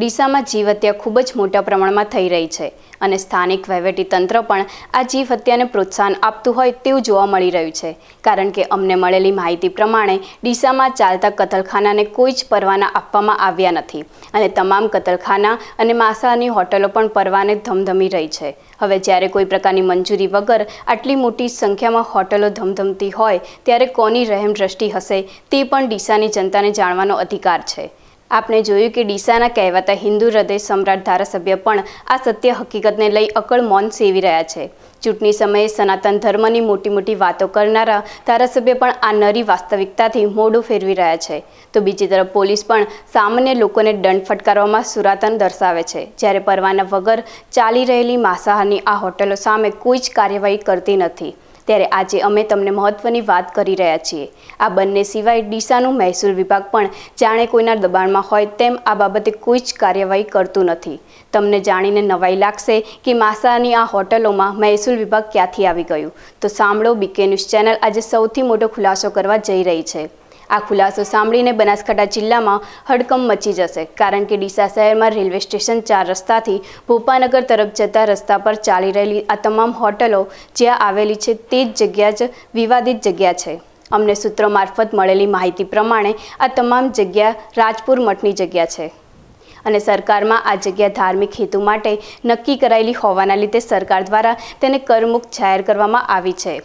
ડીસામાં જીવ હત્યા ખૂબ જ મોટા પ્રમાણમાં થઈ રહી છે અને સ્થાનિક તંત્ર પણ આ જીવ હત્યાને પ્રોત્સાહન આપતું હોય તેવું જોવા મળી રહ્યું છે કારણ કે અમને મળેલી માહિતી પ્રમાણે ડીસામાં ચાલતા કતલખાનાને કોઈ જ પરવાના આપવામાં આવ્યા નથી અને તમામ કતલખાના અને માસાની હોટલો પણ પરવાને ધમધમી રહી છે હવે જ્યારે કોઈ પ્રકારની મંજૂરી વગર આટલી મોટી સંખ્યામાં હોટલો ધમધમતી હોય ત્યારે કોની રહેમ દ્રષ્ટિ હશે તે પણ ડીસાની જનતાને જાણવાનો અધિકાર છે આપણે જોયું કે ડીસાના કહેવાતા હિન્દુ હૃદય સમ્રાટ ધારાસભ્ય પણ આ સત્ય હકીકતને લઈ અકળ મૌન સેવી રહ્યા છે ચૂંટણી સમયે સનાતન ધર્મની મોટી મોટી વાતો કરનારા ધારાસભ્ય પણ આ નરી વાસ્તવિકતાથી મોડું ફેરવી રહ્યા છે તો બીજી તરફ પોલીસ પણ સામાન્ય લોકોને દંડ ફટકારવામાં સુરાતન દર્શાવે છે જ્યારે પરવાના વગર ચાલી રહેલી માંસાહારની આ હોટલો સામે કોઈ જ કાર્યવાહી કરતી નથી ત્યારે આજે અમે તમને મહત્વની વાત કરી રહ્યા છીએ આ બંને સિવાય ડીસાનું મહેસૂલ વિભાગ પણ જાણે કોઈના દબાણમાં હોય તેમ આ બાબતે કોઈ જ કાર્યવાહી કરતું નથી તમને જાણીને નવાઈ લાગશે કે માસાની આ હોટલોમાં મહેસૂલ વિભાગ ક્યાંથી આવી ગયું તો સાંભળો બીકે ન્યૂઝ ચેનલ આજે સૌથી મોટો ખુલાસો કરવા જઈ રહી છે આ ખુલાસો સાંભળીને બનાસકાંઠા જિલ્લામાં હડકંપ મચી જશે કારણ કે ડીસા શહેરમાં રેલવે સ્ટેશન ચાર રસ્તાથી ભોપાનગર તરફ જતા રસ્તા પર ચાલી રહેલી આ તમામ હોટલો જ્યાં આવેલી છે તે જ જગ્યા જ વિવાદિત જગ્યા છે અમને સૂત્રો મારફત મળેલી માહિતી પ્રમાણે આ તમામ જગ્યા રાજપુર મઠની જગ્યા છે અને સરકારમાં આ જગ્યા ધાર્મિક હેતુ માટે નક્કી કરાયેલી હોવાના લીધે સરકાર દ્વારા તેને કરમુક્ત જાહેર કરવામાં આવી છે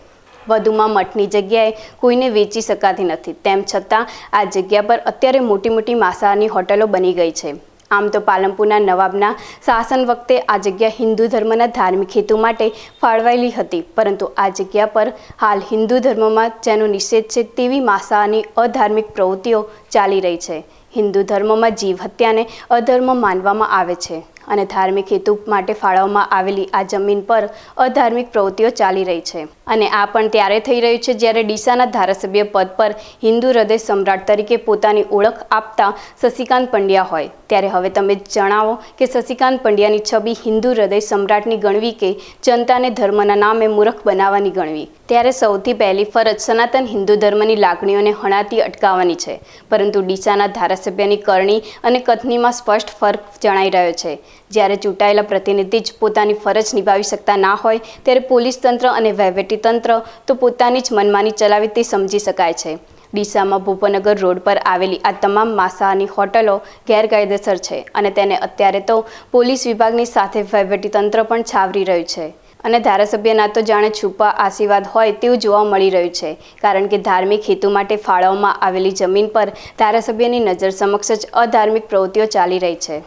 વધુમાં મઠની જગ્યાએ કોઈને વેચી શકાતી નથી તેમ છતાં આ જગ્યા પર અત્યારે મોટી મોટી માંસાહારની હોટલો બની ગઈ છે આમ તો પાલનપુરના નવાબના શાસન વખતે આ જગ્યા હિન્દુ ધર્મના ધાર્મિક હેતુ માટે ફાળવાયેલી હતી પરંતુ આ જગ્યા પર હાલ હિન્દુ ધર્મમાં જેનો નિષેધ છે તેવી માસાની અધાર્મિક પ્રવૃત્તિઓ ચાલી રહી છે હિન્દુ ધર્મમાં જીવ હત્યાને અધર્મ માનવામાં આવે છે અને ધાર્મિક હેતુ માટે ફાળવવામાં આવેલી આ જમીન પર અધાર્મિક પ્રવૃત્તિઓ ચાલી રહી છે અને આ પણ ત્યારે થઈ રહ્યું છે જ્યારે ડીસાના ધારાસભ્ય પદ પર હિન્દુ હૃદય સમ્રાટ તરીકે પોતાની ઓળખ આપતા શશિકાંત પંડ્યા હોય ત્યારે હવે તમે જણાવો કે શશિકાંત પંડ્યાની છબી હિન્દુ હૃદય સમ્રાટની ગણવી કે જનતાને ધર્મના નામે મૂર્ખ બનાવવાની ગણવી ત્યારે સૌથી પહેલી ફરજ સનાતન હિન્દુ ધર્મની લાગણીઓને હણાતી અટકાવવાની છે પરંતુ ડીસાના ધારાસભ્યની કરણી અને કથનીમાં સ્પષ્ટ ફર્ક જણાઈ રહ્યો છે જ્યારે ચૂંટાયેલા પ્રતિનિધિ જ પોતાની ફરજ નિભાવી શકતા ના હોય ત્યારે પોલીસ તંત્ર અને વહીવટી તંત્ર તો પોતાની જ મનમાની ચલાવી તે સમજી શકાય છે ડીસામાં ભૂપનગર રોડ પર આવેલી આ તમામ માસાની હોટલો ગેરકાયદેસર છે અને તેને અત્યારે તો પોલીસ વિભાગની સાથે વહીવટી તંત્ર પણ છાવરી રહ્યું છે અને ધારાસભ્યના તો જાણે છુપા આશીર્વાદ હોય તેવું જોવા મળી રહ્યું છે કારણ કે ધાર્મિક હેતુ માટે ફાળવવામાં આવેલી જમીન પર ધારાસભ્યની નજર સમક્ષ જ અધાર્મિક પ્રવૃત્તિઓ ચાલી રહી છે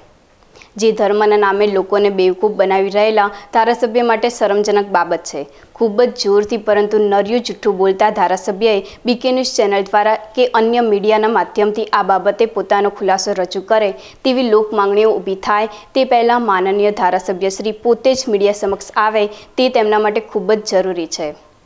જે ધર્મના નામે લોકોને બેવકૂફ બનાવી રહેલા ધારાસભ્ય માટે શરમજનક બાબત છે ખૂબ જ જોરથી પરંતુ નર્યું જૂઠું બોલતા ધારાસભ્યએ બીકે ન્યૂઝ ચેનલ દ્વારા કે અન્ય મીડિયાના માધ્યમથી આ બાબતે પોતાનો ખુલાસો રજૂ કરે તેવી લોક માંગણીઓ ઊભી થાય તે પહેલાં માનનીય ધારાસભ્યશ્રી પોતે જ મીડિયા સમક્ષ આવે તે તેમના માટે ખૂબ જ જરૂરી છે